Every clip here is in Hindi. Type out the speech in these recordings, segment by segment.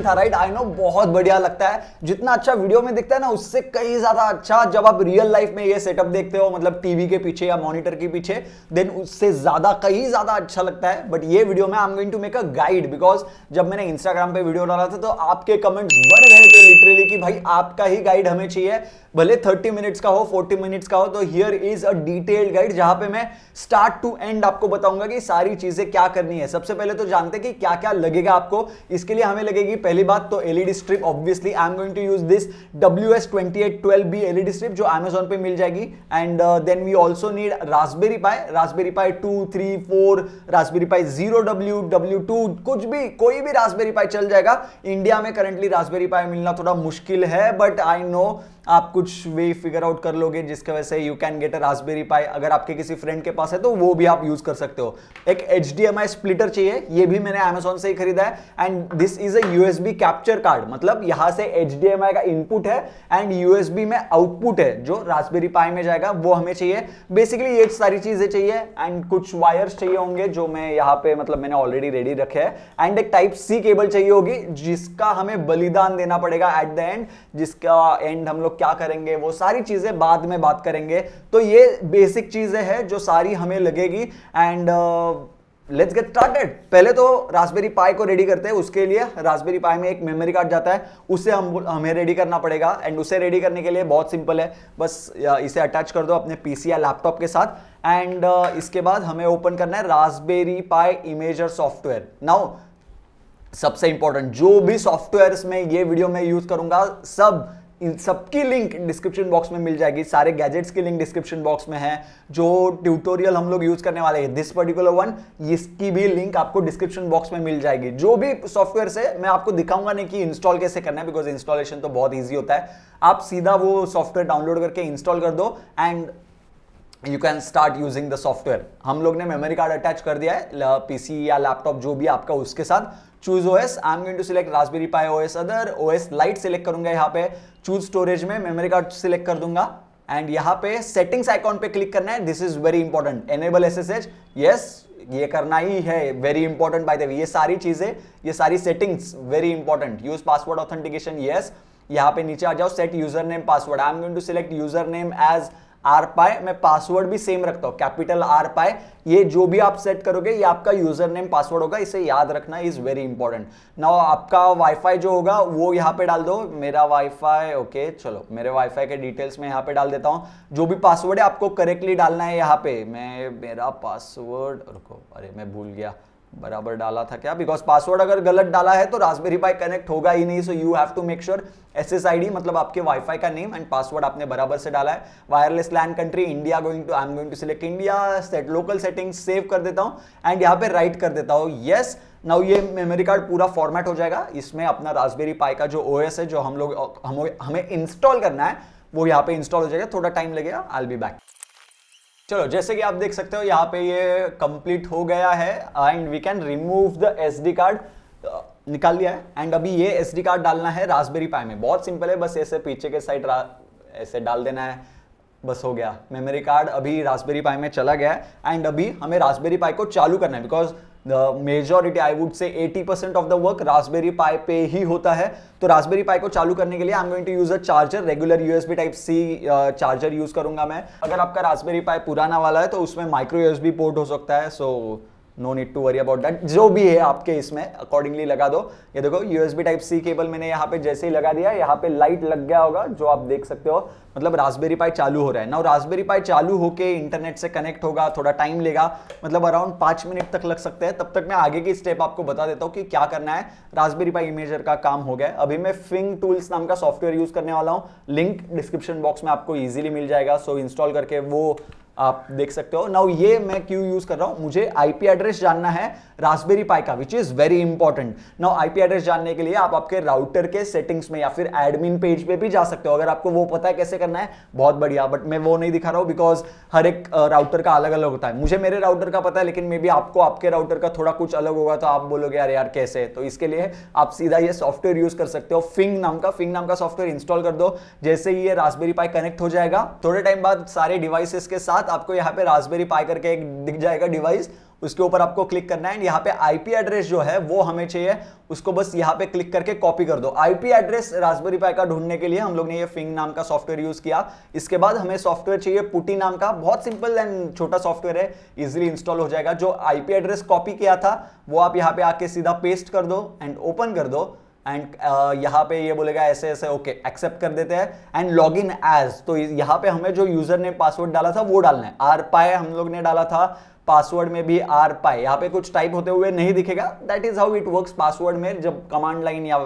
क्वेश्चन था राइट आई नो बहुत बढ़िया लगता है जितना अच्छा वीडियो में दिखता है ना उससे कहीं ज्यादा अच्छा जब आप रियल लाइफ में ये सेटअप देखते हो मतलब टीवी के पीछे या मॉनिटर के पीछे देन उससे ज्यादा कहीं ज्यादा अच्छा लगता है बट ये वीडियो में I am going to make a guide because जब मैंने इंस्टाग्राम पर वीडियो डाला था तो आपके कमेंट्स बढ़ रहे थे लिटरली कि भाई आपका ही गाइड हमें चाहिए भले 30 मिनट्स का हो 40 मिनट्स का हो तो here is a detailed guide जहां पे मैं स्टार्ट टू एंड आपको बताऊंगा कि सारी चीजें क्या करनी है सबसे पहले तो जानते हैं कि क्या क्या लगेगा आपको इसके लिए हमें लगेगी पहली बात तो LED strip obviously I am going to use this W S twenty eight twelve B LED strip जो एमेजोन पे मिल जाएगी and then we also need Raspberry Pi Raspberry Pi two three four Raspberry pi zero W W two कुछ भी कोई भी रासबेरी पाई चल जाएगा इंडिया में करंटली रासबेरी पाई मिलना थोड़ा मुश्किल है बट आई नो आप कुछ वे फिगर आउट कर लोगे जिसके वजह से you can get a Raspberry Pi अगर आपके किसी फ्रेंड के पास है तो वो भी आप यूज कर सकते हो एक एच स्प्लिटर चाहिए ये भी मैंने अमेजोन से ही खरीदा है and this is a USB capture card मतलब यहाँ से एच का इनपुट है एंड यूएसबी में आउटपुट है जो रासबेरी पाई में जाएगा वो हमें चाहिए बेसिकली ये सारी चीजें चाहिए एंड कुछ वायर्स चाहिए होंगे जो मैं यहाँ पे मतलब मैंने ऑलरेडी रेडी रखे है एंड एक टाइप सी केबल चाहिए होगी जिसका हमें बलिदान देना पड़ेगा एट द एंड जिसका एंड हम लोग लोग क्या करेंगे वो सारी चीज़ें बाद में बात करेंगे तो ये बेसिक चीज़ें हैं जो सारी हमें लगेगी एंड लेट्स गेट स्टार्टेड पहले तो रासबेरी पाई को रेडी करते हैं उसके लिए रासबेरी पाई में एक मेमोरी कार्ड जाता है उसे हम हमें रेडी करना पड़ेगा एंड उसे रेडी करने के लिए बहुत सिंपल है बस इसे अटैच कर दो अपने पीसी या लैपटॉप के साथ एंड uh, इसके बाद हमें ओपन करना है raspberry pi imager software now सबसे इंपॉर्टेंट जो भी सॉफ्टवेयर में ये वीडियो में यूज करूंगा सब इन सबकी लिंक डिस्क्रिप्शन बॉक्स में मिल जाएगी सारे गैजेट्स की लिंक डिस्क्रिप्शन बॉक्स में है जो ट्यूटोरियल हम लोग यूज करने वाले हैं दिस पर्टिकुलर वन इसकी भी लिंक आपको डिस्क्रिप्शन बॉक्स में मिल जाएगी जो भी सॉफ्टवेयर से मैं आपको दिखाऊंगा नहीं कि इंस्टॉल कैसे करना है बिकॉज इंस्टॉलेशन तो बहुत ईजी होता है आप सीधा वो सॉफ्टवेयर डाउनलोड करके इंस्टॉल कर दो and you can start using the software हम लोग ने मेमोरी कार्ड अटैच कर दिया है पीसी या लैपटॉप जो भी आपका उसके साथ choose OS I am going to select raspberry pi OS other OS lite select करूंगा यहाँ पे चूज स्टोरेज में मेमोरी कार्ड सिलेक्ट कर दूंगा एंड यहाँ पे सेटिंग्स आइकॉन पे क्लिक करना है this is very important enable S S H yes ये करना ही है very important by the way ये सारी चीजें ये सारी settings very important use password authentication yes यहाँ पे नीचे आ जाओ set user name password I am going to select user name as R pi मैं पासवर्ड भी सेम रखता हूँ कैपिटल आर पाए ये जो भी आप सेट करोगे ये आपका यूजर नेम पासवर्ड होगा इसे याद रखना इज वेरी इंपॉर्टेंट ना आपका वाईफाई जो होगा वो यहाँ पे डाल दो मेरा वाईफाई ओके okay, चलो मेरे वाईफाई के डिटेल्स में यहाँ पे डाल देता हूँ जो भी पासवर्ड है आपको करेक्टली डालना है यहाँ पे मैं मेरा पासवर्ड रुको अरे मैं भूल गया बराबर डाला था क्या बिकॉज पासवर्ड अगर गलत डाला है तो रासबेरी पाई कनेक्ट होगा ही नहीं so you have to make sure S S I D मतलब आपके वाईफाई का नेम एंड पासवर्ड आपने बराबर से डाला है wireless LAN country India going to I am going to select India set local setting save कर देता हूँ एंड यहाँ पे राइट कर देता हूँ येस नाउ ये मेमोरी कार्ड पूरा फॉर्मेट हो जाएगा इसमें अपना रासबेरी पाई का जो ओ एस है जो हम लोग हम, हमें इंस्टॉल करना है वो यहाँ पे इंस्टॉल हो जाएगा थोड़ा टाइम लगेगा आई बी बैक चलो जैसे कि आप देख सकते हो यहाँ पे ये कंप्लीट हो गया है and we can remove the D card निकाल लिया है एंड अभी ये डी कार्ड डालना है रासबेरी पाई में बहुत सिंपल है बस ऐसे पीछे के साइड ऐसे डाल देना है बस हो गया मेमोरी कार्ड अभी रासबेरी पाई में चला गया है एंड अभी हमें रासबेरी पाई को चालू करना है because majority I would say 80 percent of the work raspberry pi पे ही होता है तो रासबेरी पाई को चालू करने के लिए I am going to use a charger regular USB type C charger use करूंगा मैं अगर आपका रासबेरी पाई पुराना वाला है तो उसमें माइक्रो यूएसबी पोर्ट हो सकता है so no need to worry about that जो भी है आपके इसमें अकॉर्डिंगली लगा दो ये देखो यूएसबी टाइप सी केबल मैंने यहाँ पे जैसे ही लगा दिया यहाँ पे लाइट लग गया होगा जो आप देख सकते हो मतलब रासबेरी पाई चालू हो रहा है ना रासबेरी पाई चालू होके इंटरनेट से कनेक्ट होगा थोड़ा टाइम लेगा मतलब अराउंड पाँच मिनट तक लग सकते हैं तब तक मैं आगे की स्टेप आपको बता देता हूँ कि क्या करना है रासबेरी पाई इमेजर का काम हो गया अभी मैं फिंग टूल्स नाम का सॉफ्टवेयर यूज करने वाला हूँ लिंक डिस्क्रिप्शन बॉक्स में आपको ईजिली मिल जाएगा सो इंस्टॉल करके वो आप देख सकते हो नाउ ये मैं क्यों यूज कर रहा हूं मुझे आईपी एड्रेस जानना है रास्बेरी पाई का which is very important now IP address जानने के लिए आप आपके राउटर के सेटिंग्स में या फिर एडमिन पेज पे भी जा सकते हो अगर आपको वो पता है कैसे करना है बहुत बढ़िया बट मैं वो नहीं दिखा रहा हूं बिकॉज हर एक राउटर का अलग अलग होता है मुझे मेरे राउटर का पता है लेकिन मे बी आपको आपके राउटर का थोड़ा कुछ अलग होगा तो आप बोलोगे यार यार कैसे तो इसके लिए आप सीधा ये सॉफ्टवेयर यूज कर सकते हो फिंग नाम का फिंग नाम का सॉफ्टवेयर इंस्टॉल कर दो जैसे ही ये रास्बेरी पाई कनेक्ट हो जाएगा थोड़े टाइम बाद सारे डिवाइसेस के साथ आपको यहाँ पे रासबेरी पाई करके एक दिख जाएगा डिवाइस उसके ऊपर आपको क्लिक करना है एंड यहाँ पे आईपी एड्रेस जो है वो हमें चाहिए उसको बस यहाँ पे क्लिक करके कॉपी कर दो आईपी एड्रेस रासबेरी पाई का ढूंढने के लिए हम लोग ने ये फिंग नाम का सॉफ्टवेयर यूज किया इसके बाद हमें सॉफ्टवेयर चाहिए पुटी नाम का बहुत सिंपल एंड छोटा सॉफ्टवेयर है इजिली इंस्टॉल हो जाएगा जो आईपी एड्रेस कॉपी किया था वो आप यहाँ पे आके सीधा पेस्ट कर दो एंड ओपन कर दो एंड uh, यहाँ पे ये बोलेगा ऐसे ऐसे ओके okay, एक्सेप्ट कर देते हैं एंड लॉग इन एज तो यहाँ पे हमें जो यूजर ने पासवर्ड डाला था वो डालना है आर पाए हम लोग ने डाला था पासवर्ड में भी आर पाए यहाँ पे कुछ टाइप होते हुए नहीं दिखेगा that is how it works password में जब कमांड लाइन या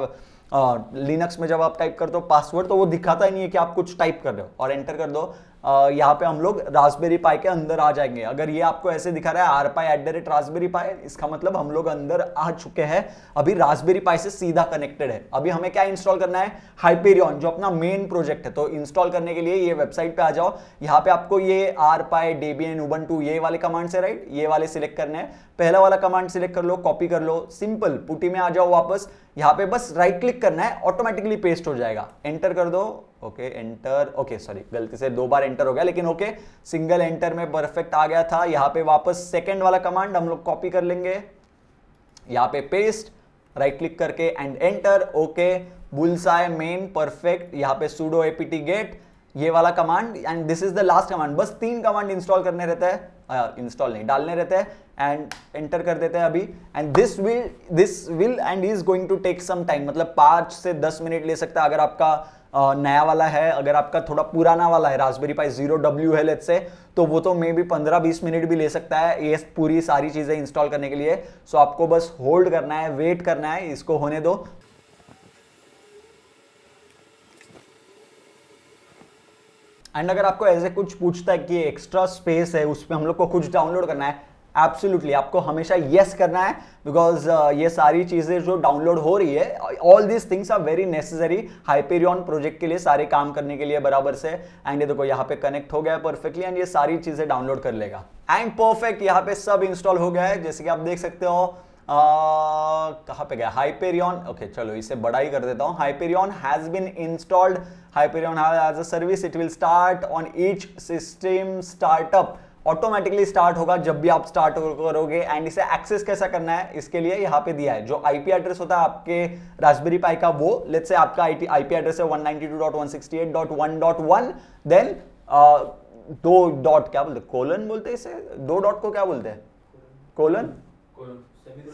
लिनक्स uh, में जब आप टाइप करते हो पासवर्ड तो वो दिखाता ही नहीं है कि आप कुछ टाइप कर रहे हो और एंटर कर दो यहाँ पे हम लोग रासबेरी पाई के अंदर आ जाएंगे अगर ये आपको ऐसे दिखा रहा है R pi at the rate raspberry pi इसका मतलब हम लोग अंदर आ चुके हैं अभी रासबेरी पाई से सीधा कनेक्टेड है अभी हमें क्या इंस्टॉल करना है हाइपेरियन जो अपना मेन प्रोजेक्ट है तो इंस्टॉल करने के लिए ये वेबसाइट पे आ जाओ यहाँ पे आपको ये आर पाई डेबीएन उबन टू ये वाले कमांड से राइट ये वाले सिलेक्ट करने हैं पहला वाला कमांड सिलेक्ट कर लो कॉपी कर लो सिंपल पुटी में आ जाओ वापस यहाँ पे बस राइट क्लिक करना है ऑटोमेटिकली पेस्ट हो जाएगा एंटर कर दो ओके एंटर ओके सॉरी गलती से दो बार एंटर हो गया लेकिन ओके सिंगल एंटर में परफेक्ट आ गया था यहां पे वापस सेकंड वाला कमांड हम लोग कॉपी कर लेंगे यहां पे पेस्ट राइट क्लिक करके and enter okay bullseye main perfect यहां पे सुडो एपीटी गेट ये वाला command and this is the last command बस तीन कमांड इंस्टॉल करने रहते हैं इंस्टॉल uh, नहीं डालने रहते हैं एंड एंटर कर देते हैं अभी and this will this will and is going to take some time मतलब पांच से दस मिनट ले सकता है अगर आपका नया वाला है अगर आपका थोड़ा पुराना वाला है रासबेरी पाई जीरो डब्ल्यू है लेट्स से तो वो तो मे बी पंद्रह बीस मिनट भी ले सकता है ये पूरी सारी चीज़ें इंस्टॉल करने के लिए सो आपको बस होल्ड करना है वेट करना है इसको होने दो एंड अगर आपको ऐसे कुछ पूछता है कि एक्स्ट्रा स्पेस है पर हम लोग को कुछ डाउनलोड करना है एब्सोल्युटली आपको हमेशा यस yes करना है बिकॉज uh, ये सारी चीज़ें जो डाउनलोड हो रही है all these things are very necessary Hyperion project के लिए सारे काम करने के लिए बराबर से एंड ये देखो यहाँ पे कनेक्ट हो गया परफेक्टली एंड ये सारी चीज़ें डाउनलोड कर लेगा एंड परफेक्ट यहाँ पे सब इंस्टॉल हो गया है जैसे कि आप देख सकते हो uh, कहाँ पे गया हाइपेरियन ओके चलो इसे बड़ा ही कर देता हूँ Hyperion has been installed Hyperion a service it will start on each system startup automatically start होगा जब भी आप स्टार्ट करोगे एंड इसे एक्सेस कैसा करना है इसके लिए यहाँ पे दिया है जो आईपी एड्रेस होता है आपके राजबेरी पाई का वो लेट से आपका आईपी एड्रेस है 192.168.1.1 देन uh, दो डॉट क्या बोलते कोलन बोलते इसे दो डॉट को क्या बोलते हैं कोलन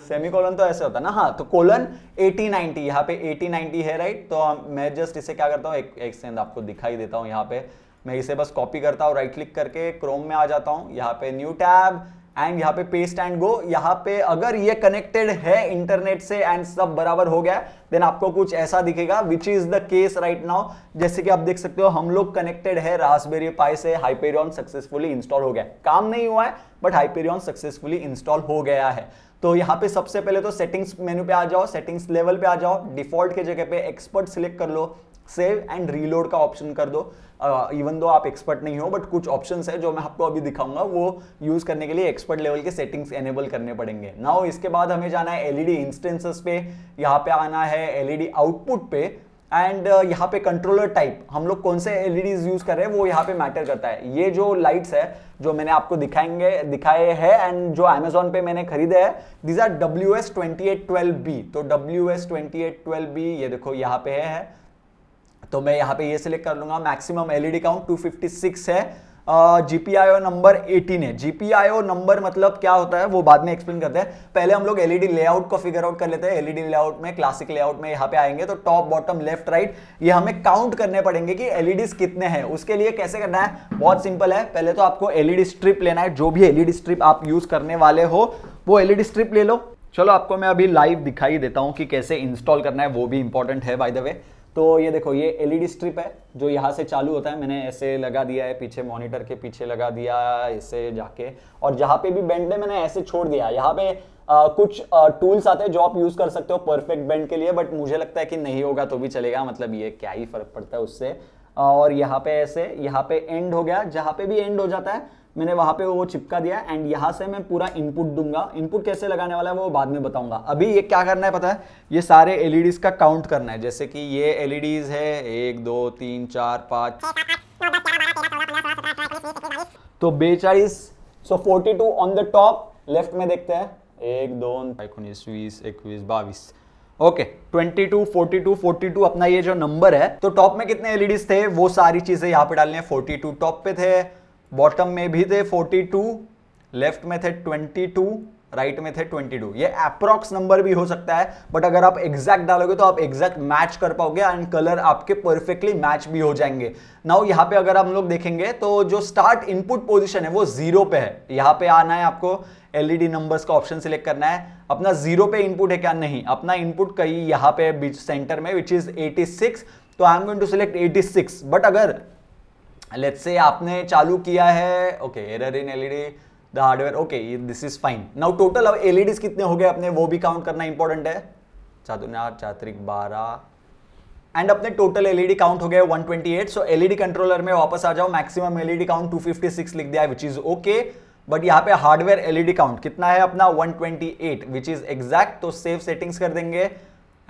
सेमी कोलन तो ऐसे होता है ना हाँ तो कोलन 8090 यहाँ पे 8090 है राइट तो uh, मैं जस्ट इसे क्या करता हूँ एक एक आपको दिखाई देता हूँ यहाँ पे मैं इसे बस कॉपी करता हूँ राइट क्लिक करके क्रोम में आ जाता हूँ यहाँ पे न्यू टैब एंड यहाँ पे पेस्ट एंड गो यहाँ पे अगर ये कनेक्टेड है इंटरनेट से एंड सब बराबर हो गया देन आपको कुछ ऐसा दिखेगा which is the case right now जैसे कि आप देख सकते हो हम लोग कनेक्टेड है रासबेरी पाई से हाइपेरियन सक्सेसफुली इंस्टॉल हो गया काम नहीं हुआ है बट हाइपेरियन सक्सेसफुली इंस्टॉल हो गया है तो यहाँ पे सबसे पहले तो सेटिंग्स मेन्यू पे आ जाओ सेटिंग्स लेवल पे आ जाओ डिफॉल्ट के जगह पे एक्सपर्ट सिलेक्ट कर लो सेव एंड रीलोड का ऑप्शन कर दो इवन uh, दो आप एक्सपर्ट नहीं हो बट कुछ ऑप्शंस है जो मैं आपको अभी दिखाऊंगा वो यूज करने के लिए एक्सपर्ट लेवल के सेटिंग्स एनेबल करने पड़ेंगे नाउ इसके बाद हमें जाना है एलईडी इंस्टेंसेस e पे यहाँ पे आना है एलईडी आउटपुट e पे एंड uh, यहाँ पे कंट्रोलर टाइप हम लोग कौन से एलईडीज यूज e कर रहे हैं वो यहाँ पे मैटर करता है ये जो लाइट्स है जो मैंने आपको दिखाएंगे दिखाए हैं एंड जो अमेजोन पे मैंने खरीदे हैं these are W S twenty eight twelve B तो W S twenty eight twelve B ये देखो यहाँ पे है तो मैं यहाँ पे ये सिलेक्ट कर लूंगा मैक्सिमम एलईडी काउंट 256 है जीपीआईओ नंबर 18 है जीपीआईओ नंबर मतलब क्या होता है वो बाद में एक्सप्लेन करते हैं पहले हम लोग एलईडी लेआउट e को फिगर आउट कर लेते हैं एलईडी लेआउट e में क्लासिक लेआउट में यहाँ पे आएंगे तो टॉप बॉटम लेफ्ट राइट ये हमें काउंट करने पड़ेंगे कि एलईडीज e कितने हैं उसके लिए कैसे करना है बहुत सिंपल है पहले तो आपको एलईडी स्ट्रिप लेना है जो भी एलईडी स्ट्रिप आप यूज करने वाले हो वो एलईडी स्ट्रिप ले लो चलो आपको मैं अभी लाइव दिखाई देता हूँ कि कैसे इंस्टॉल करना है वो भी इंपॉर्टेंट है बाय द वे तो ये देखो ये एलईडी स्ट्रिप e है जो यहाँ से चालू होता है मैंने ऐसे लगा दिया है पीछे मॉनिटर के पीछे लगा दिया ऐसे जाके और जहाँ पे भी बेंड है मैंने ऐसे छोड़ दिया यहाँ पे आ, कुछ टूल्स आते हैं जो आप यूज़ कर सकते हो परफेक्ट बेंड के लिए बट मुझे लगता है कि नहीं होगा तो भी चलेगा मतलब ये क्या ही फर्क पड़ता है उससे और यहाँ पे ऐसे यहाँ पे एंड हो गया जहाँ पे भी एंड हो जाता है मैंने वहाँ पे वो चिपका दिया एंड यहाँ से मैं पूरा इनपुट दूंगा इनपुट कैसे लगाने वाला है वो बाद में बताऊंगा अभी ये क्या करना है पता है ये सारे एलईडीज e का काउंट करना है जैसे कि ये एलईडीज e है एक दो तीन चार पाँच तो बेचालीस so forty two on the top left में देखते हैं एक दो उन्नीस बीस इक्कीस बाईस ओके टू फोर्टी टू अपना ये जो नंबर है तो टॉप में कितने एलईडीज e थे वो सारी चीजें यहाँ पे डालने टू टॉप पे थे बॉटम में भी थे 42 लेफ्ट में थे 22 राइट right में थे 22 ये अप्रॉक्स नंबर भी हो सकता है बट अगर आप एग्जैक्ट डालोगे तो आप एग्जैक्ट मैच कर पाओगे एंड कलर आपके परफेक्टली मैच भी हो जाएंगे नाउ यहाँ पे अगर हम लोग देखेंगे तो जो स्टार्ट इनपुट पोजिशन है वो जीरो पे है यहाँ पे आना है आपको एलईडी नंबर्स e का ऑप्शन सिलेक्ट करना है अपना जीरो पे इनपुट है क्या नहीं अपना इनपुट कहीं यहाँ पे बीच सेंटर में विच इज एटी तो I am going to select eighty but अगर लेट्स से आपने चालू किया है okay error in LED the hardware okay this is fine now total अब एलईडीज e कितने हो गए अपने वो भी काउंट करना इंपॉर्टेंट है चातुनार चात्रिक बारह एंड अपने टोटल एलईडी काउंट हो गया 128 सो एलईडी कंट्रोलर में वापस आ जाओ मैक्सिमम एलईडी काउंट 256 लिख दिया है विच इज ओके बट यहाँ पे हार्डवेयर एलईडी काउंट कितना है अपना 128 विच इज एग्जैक्ट तो सेव सेटिंग्स कर देंगे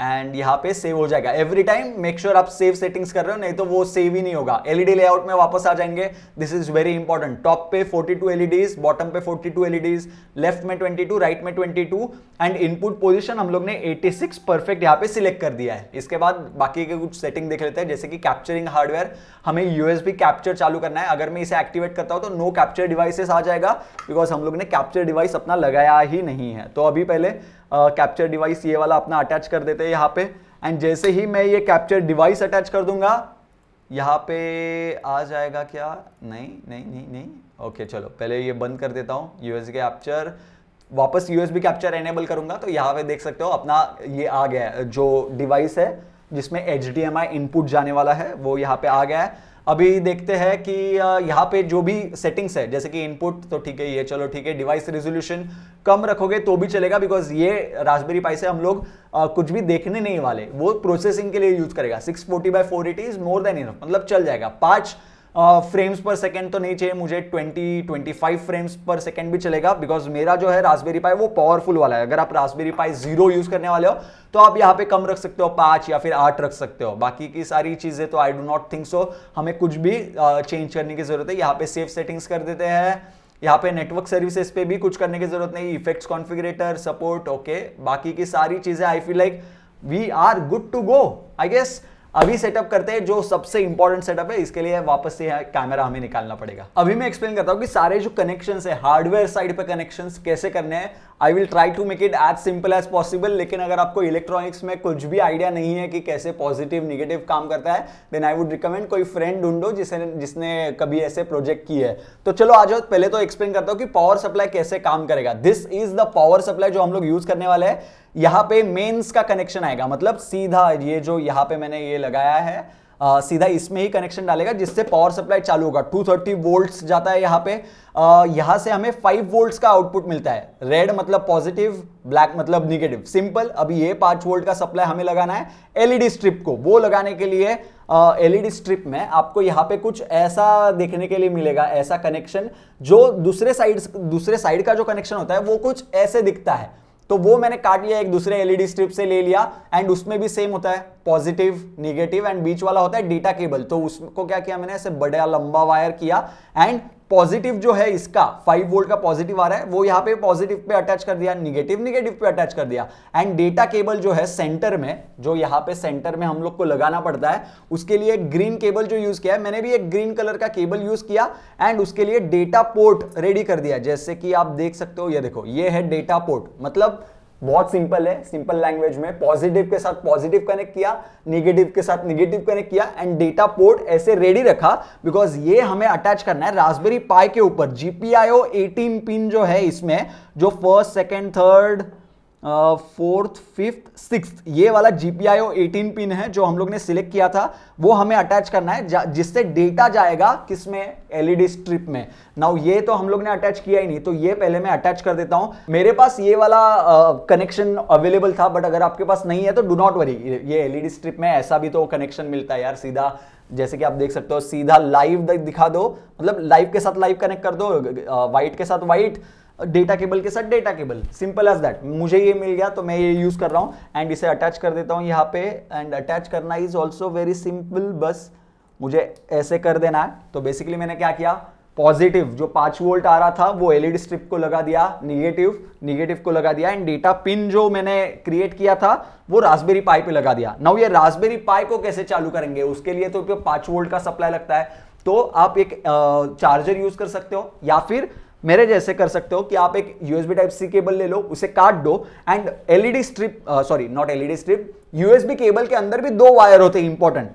एंड यहाँ पे सेव हो जाएगा एवरी टाइम मेक श्योर आप सेव सेटिंग्स कर रहे हो नहीं तो वो सेव ही नहीं होगा एलईडी लेआउट में वापस आ जाएंगे this is very important top पे 42 एलईडीज बॉटम पे 42 एलईडीज लेफ्ट में 22 राइट right में 22 एंड इनपुट पोजीशन हम लोग ने 86 परफेक्ट यहाँ पे सिलेक्ट कर दिया है इसके बाद बाकी के कुछ सेटिंग देख लेते हैं जैसे कि कैप्चरिंग हार्डवेयर हमें यूएसबी कैप्चर चालू करना है अगर मैं इसे एक्टिवेट करता हूँ तो नो कैप्चर डिवाइसेस आ जाएगा बिकॉज हम लोग ने कैप्चर डिवाइस अपना लगाया ही नहीं है तो अभी पहले कैप्चर डिवाइस ये वाला अपना अटैच कर देते हैं यहाँ पे एंड जैसे ही मैं ये कैप्चर डिवाइस अटैच कर दूंगा यहाँ पे आ जाएगा क्या नहीं नहीं नहीं नहीं ओके चलो पहले ये बंद कर देता हूँ यूएसबी कैप्चर वापस यूएसबी कैप्चर एनेबल करूंगा तो यहाँ पे देख सकते हो अपना ये आ गया जो डिवाइस है जिसमें एच इनपुट जाने वाला है वो यहाँ पे आ गया है अभी देखते हैं कि यहाँ पे जो भी सेटिंग्स है जैसे कि इनपुट तो ठीक है ये चलो ठीक है डिवाइस रेजोल्यूशन कम रखोगे तो भी चलेगा बिकॉज ये रासबेरी पाई से हम लोग आ, कुछ भी देखने नहीं वाले वो प्रोसेसिंग के लिए यूज करेगा six forty by four is more than enough मतलब चल जाएगा पाँच फ्रेम्स पर सेकेंड तो नहीं चाहिए मुझे 20 25 फ्रेम्स पर सेकेंड भी चलेगा बिकॉज मेरा जो है रासबेरी पाई वो पावरफुल वाला है अगर आप रासबेरी पाई जीरो यूज करने वाले हो तो आप यहाँ पे कम रख सकते हो पाँच या फिर आठ रख सकते हो बाकी की सारी चीज़ें तो I do not think so हमें कुछ भी चेंज करने की ज़रूरत है यहाँ पे सेफ सेटिंग्स कर देते हैं यहाँ पे नेटवर्क सर्विसेज पे भी कुछ करने की जरूरत नहीं इफेक्ट्स कॉन्फिग्रेटर सपोर्ट ओके बाकी की सारी चीज़ें I feel like we are good to go I guess अभी सेटअप करते हैं जो सबसे इंपॉर्टेंट सेटअप है इसके लिए वापस से कैमरा हमें निकालना पड़ेगा अभी मैं एक्सप्लेन करता हूँ कि सारे जो कनेक्शन है हार्डवेयर साइड पर कनेक्शन कैसे करने हैं I will try to make it as simple as possible लेकिन अगर आपको इलेक्ट्रॉनिक्स में कुछ भी आइडिया नहीं है कि कैसे पॉजिटिव निगेटिव काम करता है देन आई वुड रिकमेंड कोई फ्रेंड ढूंढो जिसे जिसने कभी ऐसे प्रोजेक्ट किए है तो चलो आ जाओ पहले तो एक्सप्लेन करता हूँ कि पावर सप्लाई कैसे काम करेगा this is the power supply जो हम लोग यूज करने वाले हैं यहां पे मेंस का कनेक्शन आएगा मतलब सीधा ये जो यहां पे मैंने ये लगाया है आ, सीधा इसमें ही कनेक्शन डालेगा जिससे पावर सप्लाई चालू होगा 230 थर्टी वोल्ट जाता है यहां पे आ, यहां से हमें 5 वोल्ट का आउटपुट मिलता है रेड मतलब पॉजिटिव ब्लैक मतलब निगेटिव सिंपल अभी ये 5 वोल्ट का सप्लाई हमें लगाना है एलईडी स्ट्रिप e को वो लगाने के लिए एलईडी स्ट्रिप e में आपको यहां पे कुछ ऐसा देखने के लिए मिलेगा ऐसा कनेक्शन जो दूसरे साइड दूसरे साइड का जो कनेक्शन होता है वो कुछ ऐसे दिखता है तो वो मैंने काट लिया एक दूसरे एलईडी स्ट्रिप e से ले लिया एंड उसमें भी सेम होता है पॉजिटिव निगेटिव एंड बीच वाला होता है डेटा केबल तो उसको क्या किया मैंने ऐसे बड़ा लंबा वायर किया एंड पॉजिटिव जो है इसका 5 वोल्ट का पॉजिटिव आ रहा है वो यहां पे पॉजिटिव पे अटैच कर दिया निगेटिव निगेटिव पे अटैच कर दिया एंड डेटा केबल जो है सेंटर में जो यहाँ पे सेंटर में हम लोग को लगाना पड़ता है उसके लिए एक ग्रीन केबल जो यूज किया है मैंने भी एक ग्रीन कलर का केबल यूज किया एंड उसके लिए डेटा पोर्ट रेडी कर दिया जैसे कि आप देख सकते हो ये देखो ये है डेटा पोर्ट मतलब बहुत सिंपल है सिंपल लैंग्वेज में पॉजिटिव के साथ पॉजिटिव कनेक्ट किया निगेटिव के साथ निगेटिव कनेक्ट किया एंड डेटा पोर्ट ऐसे रेडी रखा बिकॉज ये हमें अटैच करना है रासबेरी पाई के ऊपर जीपीआईओ 18 पिन जो है इसमें जो first second third fourth fifth six ये वाला जीपीआईओ 18 पिन है जो हम लोग ने सिलेक्ट किया था वो हमें अटैच करना है जिससे डेटा जाएगा किसमें एलईडी स्ट्रिप में नाउ ये तो हम लोग ने अटैच किया ही नहीं तो ये पहले मैं अटैच कर देता हूँ मेरे पास ये वाला कनेक्शन uh, अवेलेबल था बट अगर आपके पास नहीं है तो डू नॉट वरी ये एलईडी स्ट्रिप में ऐसा भी तो कनेक्शन मिलता है यार सीधा जैसे कि आप देख सकते हो सीधा लाइव दिखा दो मतलब लाइव के साथ लाइव कनेक्ट कर दो वाइट के साथ वाइट डेटा केबल के साथ data cable simple as that मुझे ये मिल गया तो मैं ये यूज कर रहा हूँ एंड इसे अटैच कर देता हूँ यहाँ पे एंड अटैच करना इज ऑल्सो वेरी सिंपल बस मुझे ऐसे कर देना है तो बेसिकली मैंने क्या किया पॉजिटिव जो पांच वोल्ट आ रहा था वो एलईडी स्ट्रिप e को लगा दिया निगेटिव निगेटिव को लगा दिया एंड डेटा पिन जो मैंने क्रिएट किया था वो रासबेरी पाई पे लगा दिया नाउ ये रासबेरी पाई को कैसे चालू करेंगे उसके लिए तो पांच वोल्ट का सप्लाई लगता है तो आप एक चार्जर यूज कर सकते हो या फिर मेरे जैसे कर सकते हो कि आप एक यूएसबी टाइप सी केबल ले लो उसे काट दो and LED strip sorry not LED strip USB cable के अंदर भी दो वायर होते हैं इंपॉर्टेंट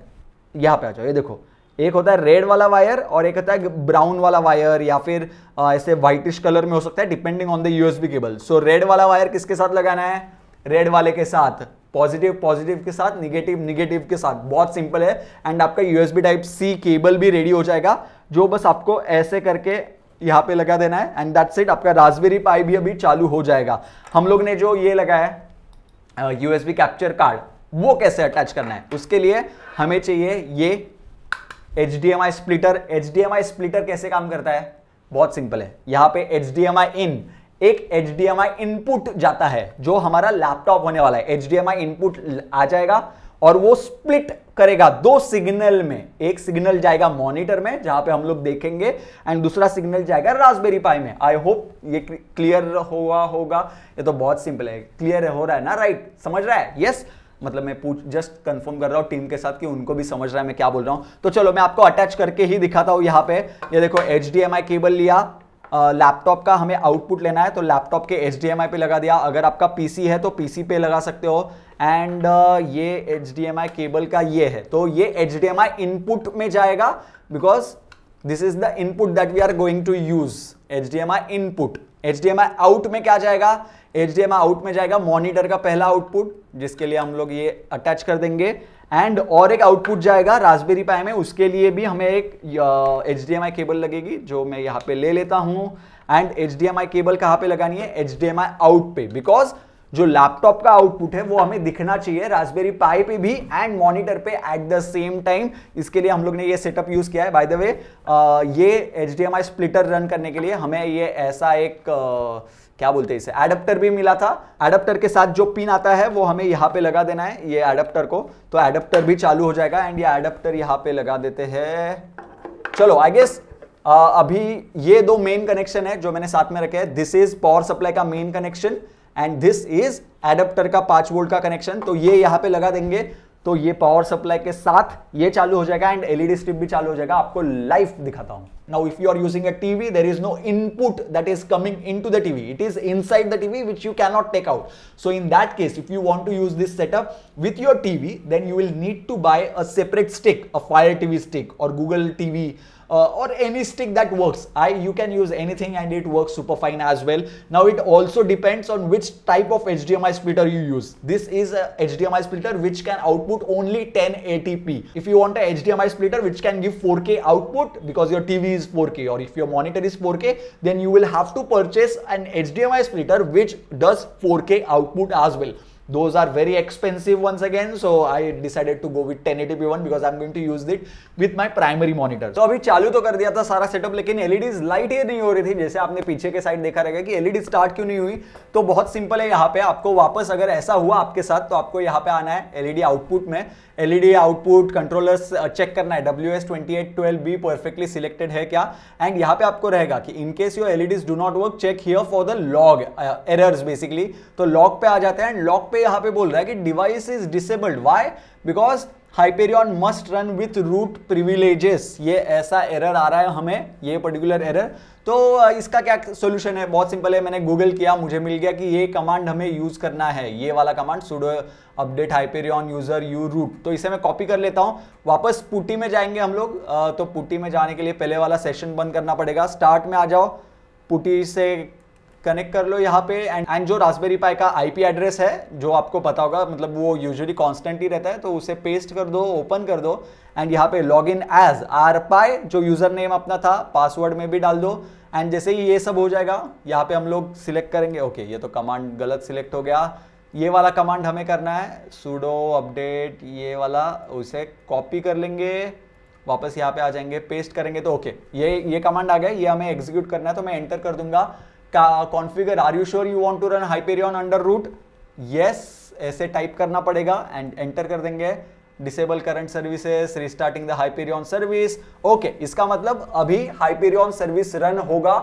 यहाँ पे आ जाओ ये देखो एक होता है रेड वाला वायर और एक होता है ब्राउन वाला वायर या फिर आ, ऐसे व्हाइटिश कलर में हो सकता है depending on the USB cable so red वाला वायर किसके साथ लगाना है रेड वाले के साथ पॉजिटिव पॉजिटिव के साथ निगेटिव निगेटिव के साथ बहुत सिंपल है एंड आपका यूएसबी टाइप सी केबल भी रेडी हो जाएगा जो बस आपको ऐसे करके यहां पे लगा देना है एंड दैट सेट आपका रासबेरी पाई भी अभी चालू हो जाएगा हम लोग ने जो ये लगाया यू एस कैप्चर कार्ड वो कैसे अटैच करना है उसके लिए हमें चाहिए ये H D M I splitter H D M I splitter कैसे काम करता है बहुत सिंपल है यहां पे H D M I in एक H D M I input जाता है जो हमारा लैपटॉप होने वाला है H D M I input आ जाएगा और वो स्प्लिट करेगा दो सिग्नल में एक सिग्नल जाएगा मॉनिटर में जहां पे हम लोग देखेंगे एंड दूसरा सिग्नल जाएगा रासबेरी पाई में आई होप ये क्लियर हुआ होगा ये तो बहुत सिंपल है क्लियर हो रहा है ना राइट समझ रहा है यस yes? मतलब मैं पूछ जस्ट कंफर्म कर रहा हूं टीम के साथ कि उनको भी समझ रहा है मैं क्या बोल रहा हूं तो चलो मैं आपको अटैच करके ही दिखाता हूं यहां पे ये देखो एच केबल लिया लैपटॉप का हमें आउटपुट लेना है तो लैपटॉप के एच पे लगा दिया अगर आपका पीसी है तो पीसी पे लगा सकते हो एंड uh, ये एच केबल का ये है तो ये एच इनपुट में जाएगा because this is the input that we are going to use H input H out में क्या जाएगा एच आउट में जाएगा मॉनिटर का पहला आउटपुट जिसके लिए हम लोग ये अटैच कर देंगे एंड और एक आउटपुट जाएगा रासबेरी पाई में उसके लिए भी हमें एक एच केबल लगेगी जो मैं यहाँ पे ले लेता हूँ एंड एच केबल कहाँ पे लगानी है एच आउट पे बिकॉज जो लैपटॉप का आउटपुट है वो हमें दिखना चाहिए राजबेरी पाई पे भी एंड मॉनिटर पे एट द सेम टाइम इसके लिए हम लोग ने ये सेटअप यूज किया है बाय द वे ये एच स्प्लिटर रन करने के लिए हमें ये ऐसा एक आ, क्या बोलते हैं इसे एडप्टर भी मिला था एडप्टर के साथ जो पिन आता है वो हमें यहाँ पे लगा देना है ये एडप्टर को तो एडप्टर भी चालू हो जाएगा एंड ये एडप्टर यहाँ पे लगा देते हैं चलो आई गेस अभी ये दो मेन कनेक्शन है जो मैंने साथ में रखे हैं दिस इज पावर सप्लाई का main connection and this is adapter का पांच वोल्ट का कनेक्शन तो ये यहां पे लगा देंगे तो ये पावर सप्लाई के साथ ये चालू हो जाएगा एंड एलईडी स्ट्रिप भी चालू हो जाएगा आपको लाइव दिखाता हूं Now, if you are using a TV, there is no input that is coming into the TV. It is inside the TV, which you cannot take out. So in that case, if you want to use this setup with your TV, then you will need to buy a separate stick, a Fire TV stick or Google TV uh, or any stick that works i you can use anything and it works super fine as well now it also depends on which type of hdmi splitter you use this is a hdmi splitter which can output only 1080p if you want a hdmi splitter which can give 4k output because your tv is 4K or if your monitor is 4K, then you will have to purchase an HDMI splitter which does 4K output as well those are very expensive once again so i decided to go with 1080p one because i'm going to use it with my primary monitor so अभी चालू तो कर दिया था सारा सेटअप लेकिन एलईडीज लाइट ही नहीं हो रही थी जैसे आपने पीछे के साइड देखा रहेगा कि एलईडी स्टार्ट क्यों नहीं हुई तो बहुत सिंपल है यहाँ पे आपको वापस अगर ऐसा हुआ आपके साथ तो आपको यहाँ पे आना है एलईडी आउटपुट में एलईडी आउटपुट कंट्रोलर्स चेक करना है W S twenty eight twelve B perfectly selected है क्या एंड यहाँ पे आपको रहेगा कि in case you LEDs do not work check here for the log errors basically तो लॉग पे आ जाते हैं एंड लॉग पे यहाँ पे बोल रहा है कि device is disabled why because Hyperion must run with root privileges ये ऐसा एरर आ रहा है हमें ये पर्टिकुलर एरर तो इसका क्या सोल्यूशन है बहुत सिंपल है मैंने गूगल किया मुझे मिल गया कि ये कमांड हमें यूज़ करना है ये वाला command sudo update Hyperion user u root तो इसे मैं कॉपी कर लेता हूँ वापस पुटी में जाएंगे हम लोग तो पुटी में जाने के लिए पहले वाला सेशन बंद करना पड़ेगा स्टार्ट में आ जाओ पुटी से कनेक्ट कर लो यहाँ पे एंड एंड जो रासबेरी पाई का आईपी एड्रेस है जो आपको पता होगा मतलब वो यूजुअली कांस्टेंट ही रहता है तो उसे पेस्ट कर दो ओपन कर दो एंड यहाँ पे log in as R Pi जो यूज़र नेम अपना था पासवर्ड में भी डाल दो एंड जैसे ही ये सब हो जाएगा यहाँ पे हम लोग सिलेक्ट करेंगे ओके okay, ये तो कमांड गलत सिलेक्ट हो गया ये वाला कमांड हमें करना है सूडो अपडेट ये वाला उसे कॉपी कर लेंगे वापस यहाँ पे आ जाएंगे पेस्ट करेंगे तो ओके okay, ये ये कमांड आ गया ये हमें एग्जीक्यूट करना है तो मैं एंटर कर दूंगा configure are you sure you want to run Hyperion under root yes ऐसे टाइप करना पड़ेगा एंड एंटर कर देंगे disable current services restarting the Hyperion service okay इसका मतलब अभी हाइपेरियन सर्विस रन होगा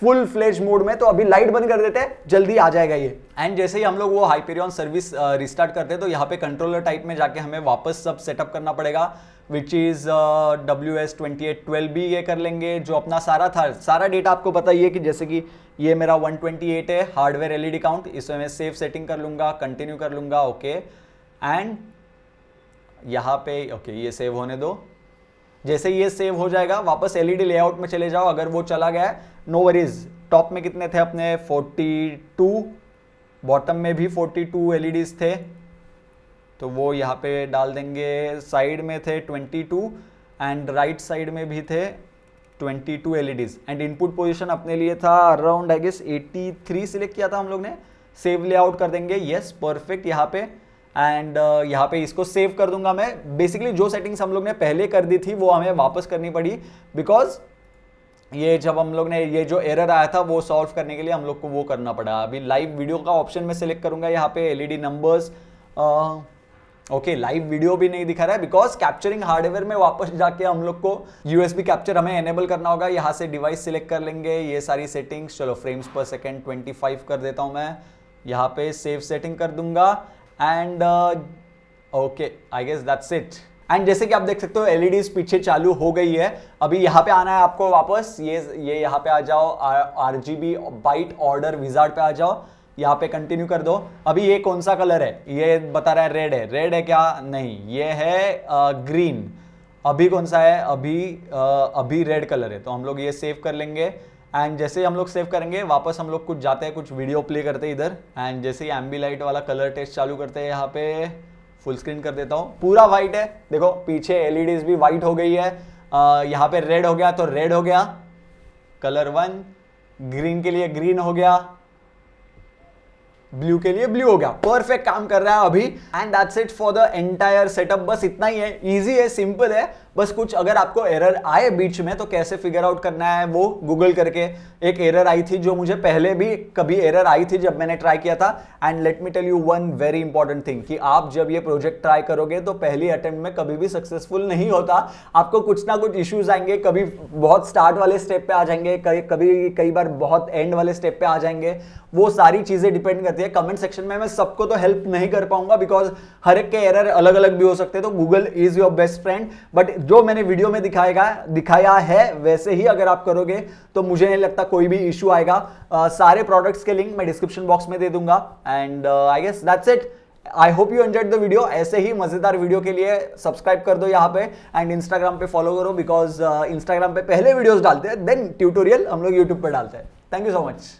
फुल फ्लेज मोड में तो अभी लाइट बंद कर देते हैं जल्दी आ जाएगा ये एंड जैसे ही हम लोग वो हाइपेरियन सर्विस रिस्टार्ट करते हैं तो यहाँ पे कंट्रोलर टाइप में जाके हमें वापस सब सेटअप करना पड़ेगा which is W S twenty eight twelve भी ये कर लेंगे जो अपना सारा था सारा डेटा आपको पता ही है कि जैसे कि ये मेरा वन ट्वेंटी एट है हार्डवेयर एल ई काउंट इसमें मैं सेफ सेटिंग कर लूँगा कंटिन्यू कर लूँगा ओके एंड यहाँ पे ओके okay, ये सेव होने दो जैसे ये सेव हो जाएगा वापस एलईडी लेआउट में चले जाओ अगर वो चला गया नो वरीज टॉप में कितने थे अपने 42 बॉटम में भी 42 एलईडीज थे तो वो यहाँ पे डाल देंगे साइड में थे 22 एंड राइट साइड में भी थे 22 एलईडीज एंड इनपुट पोजीशन अपने लिए था अराउंड आई गेस 83 सिलेक्ट किया था हम लोग ने सेव लेआउट कर देंगे यस परफेक्ट यहाँ पे एंड uh, यहाँ पे इसको सेव कर दूंगा मैं बेसिकली जो सेटिंग्स हम लोग ने पहले कर दी थी वो हमें वापस करनी पड़ी बिकॉज ये जब हम लोग ने ये जो एरर आया था वो सॉल्व करने के लिए हम लोग को वो करना पड़ा अभी लाइव वीडियो का ऑप्शन मैं सेलेक्ट करूंगा यहाँ पे LED numbers okay live video भी नहीं दिखा रहा है बिकॉज कैप्चरिंग हार्डवेयर में वापस जाके हम लोग को यूएसबी कैप्चर हमें एनेबल करना होगा यहाँ से डिवाइस सिलेक्ट कर लेंगे ये सारी सेटिंग्स चलो फ्रेम्स पर सेकेंड ट्वेंटी फाइव कर देता हूँ मैं यहाँ पे सेव सेटिंग कर दूंगा and okay I guess that's it and जैसे कि आप देख सकते हो एलईडी e पीछे चालू हो गई है अभी यहाँ पे आना है आपको वापस ये ये यहाँ पे आ जाओ R G B byte order wizard पे आ जाओ यहाँ पे कंटिन्यू कर दो अभी ये कौन सा कलर है ये बता रहा है रेड है रेड है क्या नहीं ये है ग्रीन uh, अभी कौन सा है अभी आ, uh, अभी रेड कलर है तो हम लोग ये सेव कर लेंगे एंड जैसे हम लोग सेव करेंगे वापस हम लोग कुछ जाते हैं कुछ वीडियो प्ले करते हैं इधर एंड जैसे ही एम्बी लाइट वाला कलर टेस्ट चालू करते हैं यहाँ पे फुल स्क्रीन कर देता हूँ पूरा व्हाइट है देखो पीछे एलईडीज भी व्हाइट हो गई है आ, यहाँ पे रेड हो गया तो रेड हो गया कलर वन ग्रीन के लिए ग्रीन हो गया ब्लू के लिए ब्लू हो गया परफेक्ट काम कर रहा है अभी and that's it for the entire setup बस इतना ही है इजी है सिंपल है बस कुछ अगर आपको एरर आए बीच में तो कैसे फिगर आउट करना है वो गूगल करके एक एरर आई थी जो मुझे पहले भी कभी एरर आई थी जब मैंने ट्राई किया था and let me tell you one very important thing कि आप जब ये प्रोजेक्ट ट्राई करोगे तो पहली अटेम्प्ट में कभी भी सक्सेसफुल नहीं होता आपको कुछ ना कुछ इश्यूज आएंगे कभी बहुत स्टार्ट वाले स्टेप पे आ जाएंगे कभी कई बार बहुत एंड वाले स्टेप पे आ जाएंगे वो सारी चीज़ें डिपेंड करती है कमेंट सेक्शन में मैं सबको तो हेल्प नहीं कर पाऊंगा बिकॉज हर एक के एरर अलग अलग भी हो सकते हैं तो Google is your best friend but जो मैंने वीडियो में दिखाएगा दिखाया है वैसे ही अगर आप करोगे तो मुझे नहीं लगता कोई भी इशू आएगा आ, सारे प्रोडक्ट्स के लिंक मैं डिस्क्रिप्शन बॉक्स में दे दूंगा and I guess that's it I hope you enjoyed the video ऐसे ही मजेदार वीडियो के लिए सब्सक्राइब कर दो यहाँ पे एंड इंस्टाग्राम पे फॉलो करो बिकॉज इंस्टाग्राम पे पहले वीडियोज डालते हैं देन ट्यूटोरियल हम लोग यूट्यूब पर डालते हैं थैंक यू सो मच